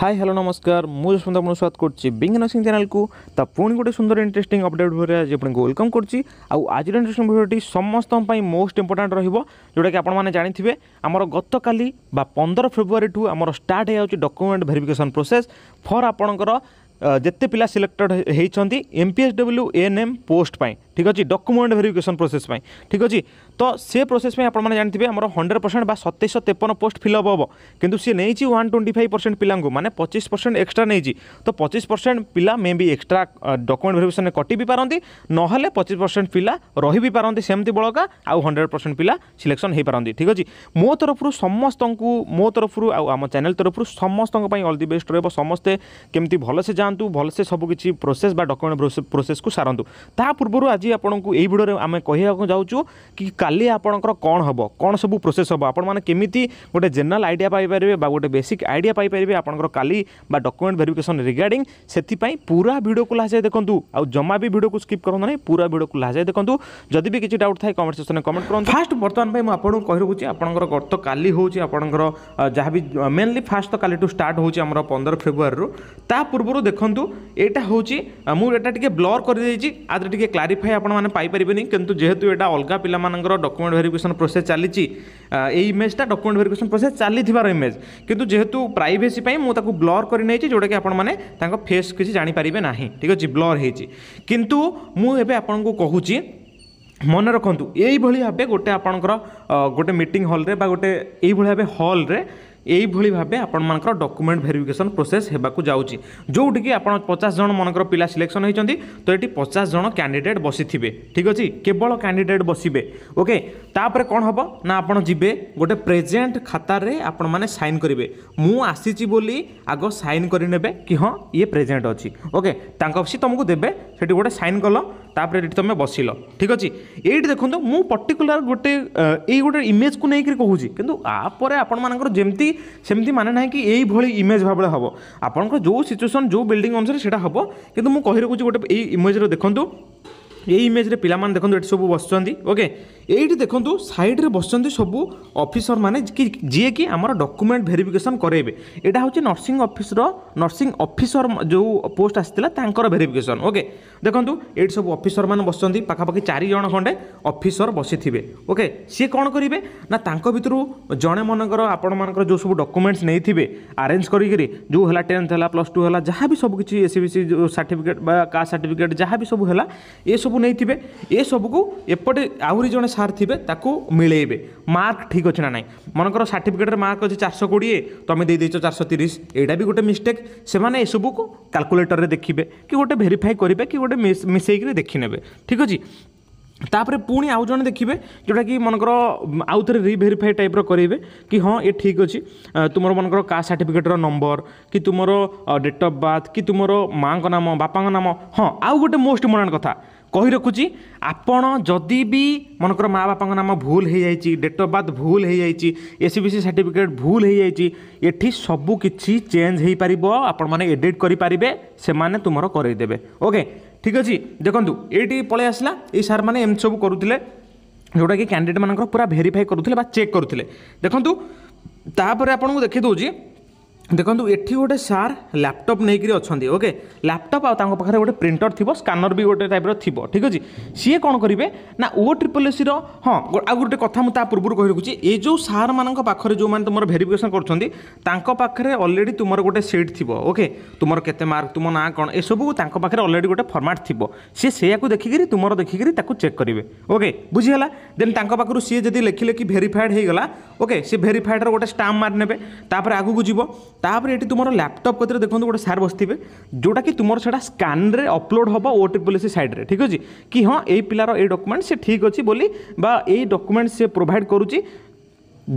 high hello ନମସ୍କାର ମୁଁ ଯଶୋନ୍ତ ଆପଣଙ୍କୁ ସ୍ୱାଗତ କରୁଛି ବିଙ୍ଗ ନର୍ସିଂ ଚ୍ୟାନେଲକୁ ତା ପୁଣି ଗୋଟେ ସୁନ୍ଦର ଇଣ୍ଟରେଷ୍ଟିଂ ଅପଡେଟ୍ ଭିଡ଼ିଓରେ ଆଜି ଆପଣଙ୍କୁ ୱେଲକମ୍ କରୁଛି ଆଉ ଆଜିର ଇଣ୍ଟରେଷ୍ଟିଂ ଭିଡ଼ିଓଟି ସମସ୍ତଙ୍କ ପାଇଁ ମୋଷ୍ଟ ଇମ୍ପୋର୍ଟାଣ୍ଟ ରହିବ ଯେଉଁଟାକି ଆପଣମାନେ ଜାଣିଥିବେ ଆମର ଗତକାଲି ବା ପନ୍ଦର ଫେବୃଆରୀଠୁ ଆମର ଷ୍ଟାର୍ଟ ହେଇଯାଉଛି ଡକ୍ୟୁମେଣ୍ଟ ଭେରିଫିକେସନ୍ ପ୍ରୋସେସ୍ ଫର୍ ଆପଣଙ୍କର ଯେତେ ପିଲା ସିଲେକ୍ଟେଡ୍ ହେଇଛନ୍ତି M P S W N M post ପାଇଁ ଠିକ୍ ଅଛି ଡକ୍ୟୁମେଣ୍ଟ ଭେରିଫିକେସନ୍ ପ୍ରୋସେସ୍ ପାଇଁ ଠିକ୍ ଅଛି তো সে প্রোসেস পাই আপনার জাঁথিবে আমার হন্ড্রেড পরসেন্ট বা সতেইশ তেপন পোস্ট ফিলঅপ হব কিন্তু সি নেইছি ওয়ান টোয়েন্টি ফাইভ পরসেন্ট পিলাঙ্কু মানে পঁচিশ পরসেন্ট এক্সট্রা নেইছি তো পঁচিশ পরসেন্ট পিলা may be extra document verification কটি বি পারতি নহলে পঁচিশ পরসেন্ট পিলা রহি বি পারতি সেমতি বলকা আউ হন্ড্রেড পরসেন্ট পিলা সিলেকশন হয়ে পারতি ঠিক আছে মো তরফর সমস্ত মো তরফর আম চ্যানেল তরফর সমস্ত অল দি বেস্ট রহব সমস্তে কেমি ভালসে যাতে ভালসে সবুকিছি প্রোসেস বা ডকুমেন্ট প্রোসেসকু সারতু তা পূর্ব আজ আপনার এই ভিডিওরে আমি কে যাচ্ছু কি কালি আপনার কম হব কম সব প্রোসেস হব আপনার কমিটি গোটে জেনেল আইডিয়া পাইপারে বা গোটে বেসিক আইডিয়া পাইপারে আপনার কালি বা ডকুমেন্ট ভেরিফিকেসন রিগার্ডিং সেপাই পুরা ভিডিওকে লাহাযাই দেখুন আমা বি ভিডিওকে স্কিপ করতো না পুরা ভিডিওকে লাহাযাই দেখুন যদি বি কিছু ডাউট থাকে কমেন্ট সেকশনে কমেন্ট করুন ফার্স্ট বর্তমান মু আপনার কই রাখুছি আপনার গত কালি হচ্ছে আপনার যা বি মেনলি ফার্স্ট তো টু স্টার্ট হচ্ছে আমার পনেরো ফেব্রুয়ারি তা পূর্বর দেখুন এটা হচ্ছে মু এটা টিকি ব্লর করে দিয়েছি আদরে টিকি ক্লারিফাই আপনার পাইপারে কিন্তু যেহেতু এটা অলগা পিলা ডকুমেন্ট ভেরিফিকেসন প্রোসেস চালিছি এই ইমেজটা ডকুমেন্ট ভেরিফিকেসন প্রোসেস চালিবার ইমেজ কিন্তু যেহেতু প্রাইভেসি পাই মু তাকে ব্লর করে নেইছি যেটাকি আপনার তাঁর ফেস কিছু জাঁপারে না ঠিক আছে ব্লর হয়েছি কিন্তু মু এবে আপনার কুচি ମନେ ରଖନ୍ତୁ ଏଇଭଳି ଭାବେ ଗୋଟେ ଆପଣଙ୍କର ଗୋଟେ ମିଟିଂ ହଲ୍ରେ ବା ଗୋଟେ ଏଇଭଳି ଭାବେ ହଲ୍ରେ এইভাবে ভাবে আপনার ডকুমেন্ট ভেরিফিকেসন প্রোসেস হওয়া যাচ্ছে যেটিকি আপনার পচাশ জন মনকর পিলা সিলেকশন হয়েছেন তো এটি পচাশ জন ক্যাডিডেট বসিথিবে ঠিক আছে কেবল ক্যাডিডেট বসবে ওকে তাপরে কম হব না আপনার যাবে গোটে প্রেজেন্ট খাতার আপন মানে সাইন করবে মু আসিছি বলে আগ সাইন করে নেবে কি হ্যাঁ ইয়ে প্রেজেন্ট অছি ওকে তাঙ্ক সি তোমাকে দেবে সেটি গোটে সাইন কল তাপরে এটি তুমি বসিল ঠিক আছে এইটি দেখুন মু পর্টিকুলার গোটে এই গোটে ইমেজ কু নেই কুচি কিন্তু আপরে আপনার যেমতি সেমতি মানে না কি এইভাবে ইমেজ ভাবে হব আপনার যে সিচুয়েসন যে বিল্ডিং অনুসারে সেটা হব কিন্তু মু কহি রাখুছি গোটে এই ইমেজর দেখুন এই ইমেজরে পিলাମାନେ দেখନ୍ତୁ ଏଠି ସବୁ ବସିଛନ୍ତି ଓକେ ଏଇଠି ଦେଖନ୍ତୁ ସାଇଡ଼ରେ ବସିଛନ୍ତି ସବୁ ଅଫିସରମାନେ ଯିଏକି ଆମର ଡକୁମେଣ୍ଟ ଭେରିଫିକେସନ୍ କରାଇବେ ଏଇଟା ହେଉଛି ନର୍ସିଂ ଅଫିସର ନର୍ସିଂ ଅଫିସର ଯେଉଁ ପୋଷ୍ଟ ଆସିଥିଲା ତାଙ୍କର ଭେରିଫିକେସନ୍ ଓକେ ଦେଖନ୍ତୁ ଏଇଠି ସବୁ ଅଫିସରମାନେ ବସିଛନ୍ତି ପାଖାପାଖି ଚାରି ଜଣ ଖଣ୍ଡେ ଅଫିସର ବସିଥିବେ ଓକେ ସିଏ କ'ଣ କରିବେ ନା ତାଙ୍କ ଭିତରୁ ଜଣେ ମନେକର ଆପଣମାନଙ୍କର ଯେଉଁ ସବୁ ଡକୁମେଣ୍ଟସ୍ ନେଇଥିବେ ଆରେଞ୍ଜ କରିକିରି ଯେଉଁ ହେଲା ଟେନ୍ଥ ହେଲା ପ୍ଲସ୍ ଟୁ ହେଲା ଯାହା ବି ସବୁ କିଛି ଏସ୍ ସି ବି ସି ଯେଉଁ ସାର୍ଟିଫିକେଟ୍ ବା କାଷ୍ଟ ସାର୍ଟିଫିକେଟ୍ ଯାହା ବି ସବୁ ହେଲା ଏସବୁ ସବୁ ନେଇଥିବେ ଏସବୁକୁ ଏପଟେ ଆହୁରି ଜଣେ ସାର୍ ଥିବେ ତାକୁ ମିଳେଇବେ ମାର୍କ ଠିକ୍ ଅଛି ନା ନାହିଁ ମନେକର ସାର୍ଟିଫିକେଟ୍ରେ ମାର୍କ ଅଛି ଚାରିଶହ କୋଡ଼ିଏ ତୁମେ ଦେଇଦେଇଛ ଚାରିଶହ ତିରିଶ ଏଇଟା ବି ଗୋଟେ ମିଷ୍ଟେକ୍ ସେମାନେ ଏସବୁକୁ କାଲକୁଲେଟର୍ରେ ଦେଖିବେ କି ଗୋଟେ ଭେରିଫାଏ କରିବେ କି ଗୋଟେ ମିଶେଇକିରି ଦେଖିନେବେ ଠିକ୍ ଅଛି ତାପରେ ପୁଣି ଆଉ ଜଣେ ଦେଖିବେ ଯେଉଁଟାକି ମନେକର ଆଉ ଥରେ ରିଭେରିଫାଏ ଟାଇପ୍ର କରାଇବେ କି ହଁ ଏ ଠିକ୍ ଅଛି ତୁମର ମନେକର କାଷ୍ଟ ସାର୍ଟିଫିକେଟ୍ର ନମ୍ବର କି ତୁମର ଡେଟ୍ ଅଫ୍ ବାର୍ଥ କି ତୁମର ମାଆଙ୍କ ନାମ ବାପାଙ୍କ ନାମ ହଁ ଆଉ ଗୋଟେ ମୋଷ୍ଟ ଇମ୍ପୋର୍ଟାଣ୍ଟ କଥା কই রাখুছি আপন যদি বি মনকর মা বাপা নাম ভুল হয়ে যাই ডেট অফ বার্থ ভুল হয়ে যাই এসিবিসি সার্টিফিকেট ভুল হয়ে যাই এটি সবু কিছু চেঞ্জ হয়ে পার আপন মানে এডিট করে পারিবে সে তোমার করাই দেবে ওকে ঠিক আছে দেখুন এইটি পলাই আসলা এই সার মানে এমনি সব করুলে যেটা কি ক্যান্ডিডেট মানুষ পুরা ভেরিফাই করুলে বা চেক করুলে দেখুন তাপরে আপনার ଦେଖି দেছি ଦେଖନ୍ତୁ ଏଠି ଗୋଟେ ସାର୍ ଲ୍ୟାପଟପ୍ ନେଇକରି ଅଛନ୍ତି ଓକେ ଲ୍ୟାପଟପ୍ ଆଉ ତାଙ୍କ ପାଖରେ ଗୋଟେ ପ୍ରିଣ୍ଟର ଥିବ ସ୍କାନର ବି ଗୋଟେ ଟାଇପ୍ର ଥିବ ଠିକ୍ ଅଛି ସିଏ କ'ଣ କରିବେ ନା ଓ ଟ୍ରିପଲ୍ ଏସ୍ସିର ହଁ ଆଉ ଗୋଟେ କଥା ମୁଁ ତା ପୂର୍ବରୁ କହି ରଖୁଛି ଏ ଯେଉଁ ସାର୍ମାନଙ୍କ ପାଖରେ ଯେଉଁମାନେ ତୁମର ଭେରିଫିକେସନ୍ କରୁଛନ୍ତି ତାଙ୍କ ପାଖରେ ଅଲରେଡ଼ି ତୁମର ଗୋଟେ ସିଟ୍ ଥିବ ଓକେ ତୁମର କେତେ ମାର୍କ ତୁମ ନାଁ କ'ଣ ଏସବୁ ତାଙ୍କ ପାଖରେ ଅଲରେଡ଼ି ଗୋଟେ ଫର୍ମାଟ୍ ଥିବ ସିଏ ସେଇଆକୁ ଦେଖିକିରି ତୁମର ଦେଖିକିରି ତାକୁ ଚେକ୍ କରିବେ ଓକେ ବୁଝିଗଲା ଦେନ୍ ତାଙ୍କ ପାଖରୁ ସିଏ ଯଦି ଲେଖି ଲେଖି ଭେରିଫାଏଡ଼୍ ହେଇଗଲା ଓକେ ସେ ଭେରିଫାଏଡ଼୍ର ଗୋଟେ ଷ୍ଟାମ୍ପ ମାରି ନେବେ ତାପରେ ଆଗକୁ ଯିବ ତାପରେ ଏଠି ତୁମର ଲ୍ୟାପଟପ୍ କତିରେ ଦେଖନ୍ତୁ ଗୋଟେ ସାର୍ ବସିଥିବେ ଯେଉଁଟାକି ତୁମର ସେଇଟା ସ୍କାନରେ ଅପଲୋଡ଼ ହେବ ଓ ଟ୍ରିପଲ୍ ଏସ୍ ସାଇଡ଼୍ରେ ଠିକ୍ ଅଛି କି ହଁ ଏଇ ପିଲାର ଏଇ ଡକୁମେଣ୍ଟ ସେ ଠିକ୍ ଅଛି ବୋଲି ବା ଏଇ ଡକୁମେଣ୍ଟ ସେ ପ୍ରୋଭାଇଡ଼ କରୁଛି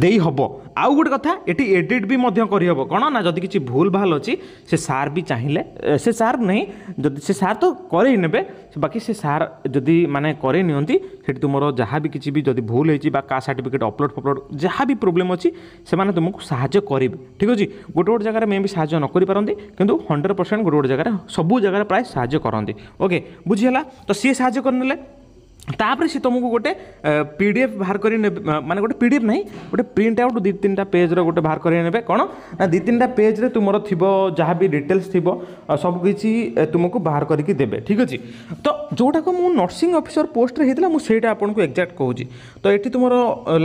ଦେଇହେବ ଆଉ ଗୋଟେ କଥା ଏଠି ଏଡ଼ିଟ୍ ବି ମଧ୍ୟ କରିହେବ କ'ଣ ନା ଯଦି କିଛି ଭୁଲ ଭାଲ ଅଛି ସେ ସାର୍ ବି ଚାହିଁଲେ ସେ ସାର୍ ନାହିଁ ଯଦି ସେ ସାର୍ ତ କରେଇ ନେବେ ବାକି ସେ ସାର୍ ଯଦି ମାନେ କରେଇ ନିଅନ୍ତି ସେଠି ତୁମର ଯାହା ବି କିଛି ବି ଯଦି ଭୁଲ ହେଇଛି ବା କାହା ସାର୍ଟିଫିକେଟ୍ ଅପଲୋଡ଼୍ ଫପଲୋଡ଼ ଯାହା ବି ପ୍ରୋବ୍ଲେମ୍ ଅଛି ସେମାନେ ତୁମକୁ ସାହାଯ୍ୟ କରିବେ ଠିକ୍ ଅଛି ଗୋଟେ ଗୋଟେ ଜାଗାରେ ମେ ବି ସାହାଯ୍ୟ ନ କରିପାରନ୍ତି କିନ୍ତୁ ହଣ୍ଡ୍ରେଡ଼ ପରସେଣ୍ଟ ଗୋଟେ ଗୋଟେ ଜାଗାରେ ସବୁ ଜାଗାରେ ପ୍ରାୟ ସାହାଯ୍ୟ କରନ୍ତି ଓକେ ବୁଝିହେଲା ତ ସିଏ ସାହାଯ୍ୟ କରିନେଲେ ତାପରେ ସେ ତୁମକୁ ଗୋଟେ ପି ଡି ଏଫ୍ ବାହାର କରି ନେବେ ମାନେ ଗୋଟେ ପି ଡି ଏଫ୍ ନାହିଁ ଗୋଟେ ପ୍ରିଣ୍ଟ ଆଉଟ୍ ଦୁଇ ତିନିଟା ପେଜ୍ର ଗୋଟେ ବାହାର କରି ନେବେ କ'ଣ ନା ଦୁଇ ତିନିଟା ପେଜ୍ରେ ତୁମର ଥିବ ଯାହା ବି ଡିଟେଲ୍ସ ଥିବ ସବୁକିଛି ତୁମକୁ ବାହାର କରିକି ଦେବେ ଠିକ୍ ଅଛି ତ ଯେଉଁଟାକୁ ମୁଁ ନର୍ସିଂ ଅଫିସର ପୋଷ୍ଟରେ ହେଇଥିଲା ମୁଁ ସେଇଟା ଆପଣଙ୍କୁ ଏକ୍ଜାକ୍ଟ କହୁଛି ତ ଏଠି ତୁମର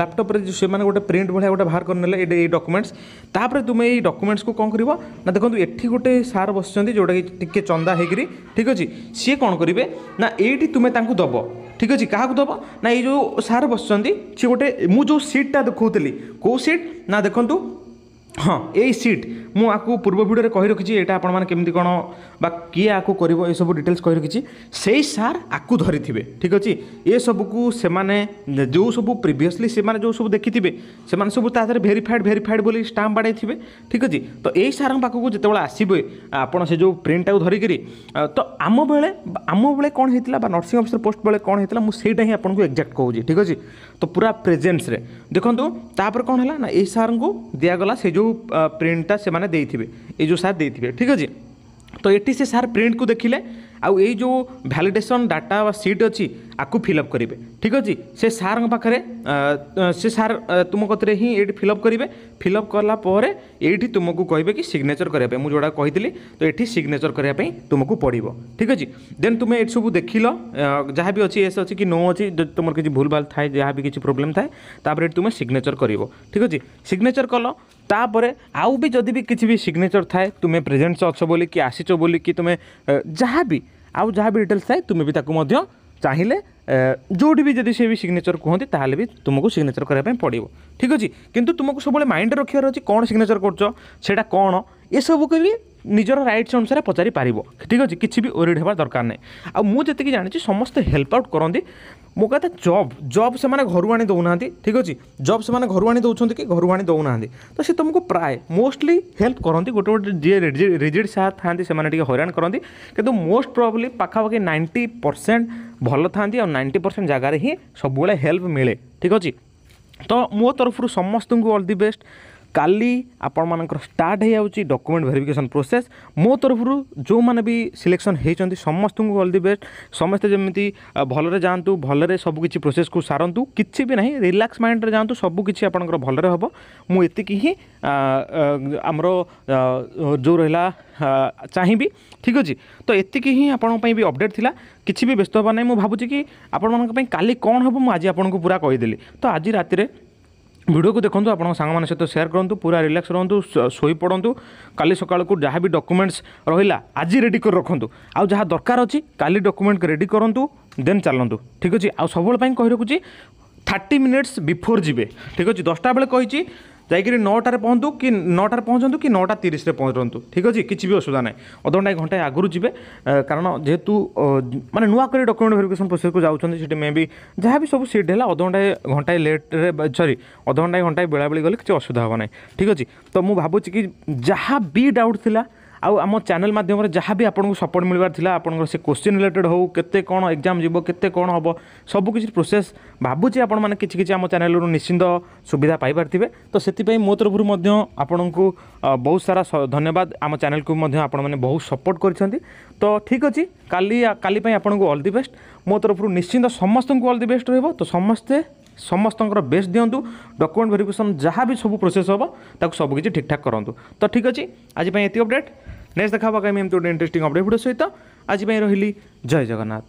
ଲାପଟପ୍ରେ ସେମାନେ ଗୋଟେ ପ୍ରିଣ୍ଟ ଭଳିଆ ଗୋଟେ ବାହାର କରିନେଲେ ଏଇ ଏଇ ଡକୁମେଣ୍ଟସ୍ ତାପରେ ତୁମେ ଏଇ ଡକୁମେଣ୍ଟସ୍କୁ କ'ଣ କରିବ ନା ଦେଖନ୍ତୁ ଏଠି ଗୋଟେ ସାର୍ ବସିଛନ୍ତି ଯେଉଁଟାକି ଟିକେ ଚନ୍ଦା ହେଇକିରି ଠିକ୍ ଅଛି ସିଏ କ'ଣ କରିବେ ନା ଏଇଠି ତୁମେ ତାଙ୍କୁ ଦେବ ঠিক ଅଛି କାହାକୁ ଦେବ ନା ଏଇ ଯେଉଁ ସାର୍ ବସିଛନ୍ତି ସିଏ ଗୋଟେ ମୁଁ ଯେଉଁ ସିଟ୍ଟା ଦେଖାଉଥିଲି କେଉଁ ସିଟ୍ ନା ଦେଖନ୍ତୁ ହଁ ଏଇ ସିଟ୍ ମୁଁ ଆକୁ ପୂର୍ବ ଭିଡ଼ିଓରେ କହି ରଖିଛି ଏଇଟା ଆପଣମାନେ କେମିତି କ'ଣ ବା କିଏ ଆକୁ କରିବ ଏସବୁ ଡିଟେଲ୍ସ କହି ରଖିଛି ସେଇ ସାର୍ ଆକୁ ଧରିଥିବେ ଠିକ୍ ଅଛି ଏସବୁକୁ ସେମାନେ ଯେଉଁ ସବୁ ପ୍ରିଭିୟସଲି ସେମାନେ ଯେଉଁ ସବୁ ଦେଖିଥିବେ ସେମାନେ ସବୁ ତା ଦେହରେ ଭେରିଫାଏଡ଼୍ ଭେରିଫାଏଡ଼୍ ବୋଲି ଷ୍ଟାମ୍ପ ବାଡ଼େଇଥିବେ ଠିକ୍ ଅଛି ତ ଏଇ ସାର୍ଙ୍କ ପାଖକୁ ଯେତେବେଳେ ଆସିବେ ଆପଣ ସେ ଯେଉଁ ପ୍ରିଣ୍ଟଟାକୁ ଧରିକିରି ତ ଆମ ବେଳେ ଆମ ବେଳେ କ'ଣ ହେଇଥିଲା ବା ନର୍ସିଂ ଅଫିସର ପୋଷ୍ଟ ବେଳେ କ'ଣ ହେଇଥିଲା ମୁଁ ସେଇଟା ହିଁ ଆପଣଙ୍କୁ ଏକ୍ଜାକ୍ଟ କହୁଛି ଠିକ୍ ଅଛି ତ ପୁରା ପ୍ରେଜେନ୍ସରେ ଦେଖନ୍ତୁ ତାପରେ କ'ଣ ହେଲା ନା ଏଇ ସାର୍ଙ୍କୁ ଦିଆଗଲା ସେ ଯେଉଁ जो प्रिंटा से माने ये जो सार दे थे ठीक अच्छे तो ये से सार प्रिंट को देखिले आई जो भैलीडेसन डाटा सीट अच्छी আকু ফিলঅপ করবে ঠিক আছে সে সার পাখে সে সার তুম কতরে হি এটি ফিলঅপ করবে ফিলঅপ কলা পরে এইটি তুমি কহবে কি সিগনেচর করা মু যেটা কহিলি তো এটি সিগনেচর করা তুমি পড়ব ঠিক আছে দেন তুমি এটি সব দেখিল যা বি অছি এস অছি কি নো অছি যদি তোমার কিছু ভুলভাল থাকে যা বি কিছু প্রোবলেম থাকে তাপরে এটি তুমি সিগনেচর করব ঠিক আছে সিগনেচর কল তাপরে আউ বি যদি বি কিছু বি সিগনেচর থাকে তুমি প্রেজেন্টস অছ বলি কি আসিছ বলি কি তুমি যা বি আউ যা বি ডিটেলস থাকে তুমি বি তাকে মধ্য চাহিলে ଯେଉଁଠି ବି ଯଦି ସେ ବି ସିଗ୍ନେଚର୍ କୁହନ୍ତି ତାହେଲେ ବି ତୁମକୁ ସିଗ୍ନେଚର୍ କରିବା ପାଇଁ ପଡ଼ିବ ଠିକ୍ ଅଛି କିନ୍ତୁ ତୁମକୁ ସବୁବେଳେ ମାଇଣ୍ଡରେ ରଖିବାର ଅଛି କ'ଣ ସିଗ୍ନେଚର୍ କରୁଛ ସେଇଟା କ'ଣ ये सबको भी निजर रईट्स अनुसार पचारि पार ठीक अच्छे किसी भी ओरीड होगा दरकार नहीं आ जाए समस्ते हेल्प आउट करते मो कह जब जब से घर आनी दौना ठीक अच्छे जब से घर आनी दौरान कि घर आनी दौना तो सी तुमको प्राय मोस्टली हेल्प करती गोटे गोटे रिजिड सार था मैंने हईराण करती कि मोस्ट प्रोबली पाखापाखि नाइंटी परसेंट भल था नाइंटी परसेंट जगार ही सब हेल्प मिले ठीक अच्छे तो मो तरफ समस्त अल दि बेस्ट কালি ଆପଣମାନଙ୍କର ଷ୍ଟାର୍ଟ ହେଇଯାଉଛି ଡକୁମେଣ୍ଟ ଭେରିଫିକେସନ୍ ପ୍ରୋସେସ୍ ମୋ ତରଫରୁ ଯେଉଁମାନେ ବି ସିଲେକ୍ସନ୍ ହେଇଛନ୍ତି ସମସ୍ତଙ୍କୁ ଅଲ୍ ଦି ବେଷ୍ଟ ସମସ୍ତେ ଯେମିତି ଭଲରେ ଯାଆନ୍ତୁ ଭଲରେ ସବୁକିଛି ପ୍ରୋସେସ୍କୁ ସାରନ୍ତୁ କିଛି ବି ନାହିଁ ରିଲାକ୍ସ ମାଇଣ୍ଡରେ ଯାଆନ୍ତୁ ସବୁକିଛି ଆପଣଙ୍କର ଭଲରେ ହେବ ମୁଁ ଏତିକି ହିଁ ଆମର ଯେଉଁ ରହିଲା ଚାହିଁବି ଠିକ୍ ଅଛି ତ ଏତିକି ହିଁ ଆପଣଙ୍କ ପାଇଁ ବି ଅପଡ଼େଟ୍ ଥିଲା କିଛି ବି ବ୍ୟସ୍ତ ହେବା ନାହିଁ ମୁଁ ଭାବୁଛି କି ଆପଣମାନଙ୍କ ପାଇଁ କାଲି କ'ଣ ହେବ ମୁଁ ଆଜି ଆପଣଙ୍କୁ ପୁରା କହିଦେଲି ତ ଆଜି ରାତିରେ ଭିଡ଼ିଓକୁ ଦେଖନ୍ତୁ ଆପଣଙ୍କ ସାଙ୍ଗମାନଙ୍କ ସହିତ ସେୟାର କରନ୍ତୁ ପୁରା ରିଲାକ୍ସ ରୁହନ୍ତୁ ଶୋଇପଡ଼ନ୍ତୁ କାଲି ସକାଳକୁ ଯାହା ବି ଡକୁମେଣ୍ଟସ୍ ରହିଲା ଆଜି ରେଡ଼ି କରି ରଖନ୍ତୁ ଆଉ ଯାହା ଦରକାର ଅଛି କାଲି ଡକୁମେଣ୍ଟ ରେଡ଼ି କରନ୍ତୁ ଦେନ୍ ଚାଲନ୍ତୁ ଠିକ୍ ଅଛି ଆଉ ସବୁବେଳେ ପାଇଁ କହି ରଖୁଛି থার্টি মিনিটস বিফোর যাবে ঠিক আছে দশটা বেড়ে কী ଯାଇକିରି ନଅଟାରେ ପହଞ୍ଚନ୍ତୁ କି ନଅଟାରେ ପହଞ୍ଚନ୍ତୁ କି ନଅଟା ତିରିଶରେ ପହଞ୍ଚନ୍ତୁ ଠିକ୍ ଅଛି କିଛି ବି ଅସୁବିଧା ନାହିଁ ଅଧଘଣ୍ଟା ଘଣ୍ଟାଏ ଆଗରୁ ଯିବେ କାରଣ ଯେହେତୁ ମାନେ ନୂଆ କରି ଡକ୍ୟୁମେଣ୍ଟ ଭେରିଫିକେସନ୍ ପ୍ରୋସେସ୍କୁ ଯାଉଛନ୍ତି ସେଠି ମେ ବି ଯାହା ବି ସବୁ ସିଟ୍ ହେଲା ଅଧଘଣ୍ଟାଏ ଘଣ୍ଟାଏ ଲେଟ୍ରେ ସରି ଅଧଘଣ୍ଟାଏ ଘଣ୍ଟାଏ ବେଳାବେଳି ଗଲେ କିଛି ଅସୁବିଧା ହେବ ନାହିଁ ଠିକ୍ ଅଛି ତ ମୁଁ ଭାବୁଛି କି ଯାହା ବି ଡାଉଟ୍ ଥିଲା ଆଉ ଆମ ଚ୍ୟାନେଲ୍ ମାଧ୍ୟମରେ ଯାହା ବି ଆପଣଙ୍କୁ ସପୋର୍ଟ ମିଳିବାର ଥିଲା ଆପଣଙ୍କର ସେ କୋଶ୍ଚିନ୍ ରିଲେଟେଡ୍ ହେଉ କେତେ କ'ଣ ଏକ୍ଜାମ୍ ଯିବ କେତେ କ'ଣ ହେବ ସବୁକିଛି ପ୍ରୋସେସ୍ ଭାବୁଛି ଆପଣମାନେ କିଛି କିଛି ଆମ ଚ୍ୟାନେଲ୍ରୁ ନିଶ୍ଚିନ୍ତ ସୁବିଧା ପାଇପାରିଥିବେ ତ ସେଥିପାଇଁ ମୋ ତରଫରୁ ମଧ୍ୟ ଆପଣଙ୍କୁ ବହୁତ ସାରା ଧନ୍ୟବାଦ ଆମ ଚ୍ୟାନେଲ୍କୁ ମଧ୍ୟ ଆପଣମାନେ ବହୁତ ସପୋର୍ଟ କରିଛନ୍ତି ତ ଠିକ୍ ଅଛି କାଲି କାଲି ପାଇଁ ଆପଣଙ୍କୁ ଅଲ୍ ଦି ବେଷ୍ଟ ମୋ ତରଫରୁ ନିଶ୍ଚିନ୍ତ ସମସ୍ତଙ୍କୁ ଅଲ୍ ଦି ବେଷ୍ଟ ରହିବ ତ ସମସ୍ତେ ସମସ୍ତଙ୍କର ବେଷ୍ଟ ଦିଅନ୍ତୁ ଡକୁମେଣ୍ଟ ଭେରିଫିକେସନ୍ ଯାହା ବି ସବୁ ପ୍ରୋସେସ୍ ହେବ ତାକୁ ସବୁକିଛି ଠିକ୍ଠାକ୍ କରନ୍ତୁ ତ ଠିକ୍ ଅଛି ଆଜି ପାଇଁ ଏତିକି ଅପଡ଼େଟ୍ ନେକ୍ସଟ ଦେଖା ହେବା ଏମିତି ଗୋଟେ ଇଣ୍ଟରେଷ୍ଟିଂ ଅପଡ଼େଟ୍ ଭିଡ଼ିଓ ସହିତ ଆଜି ପାଇଁ ରହିଲି ଜୟ ଜଗନ୍ନାଥ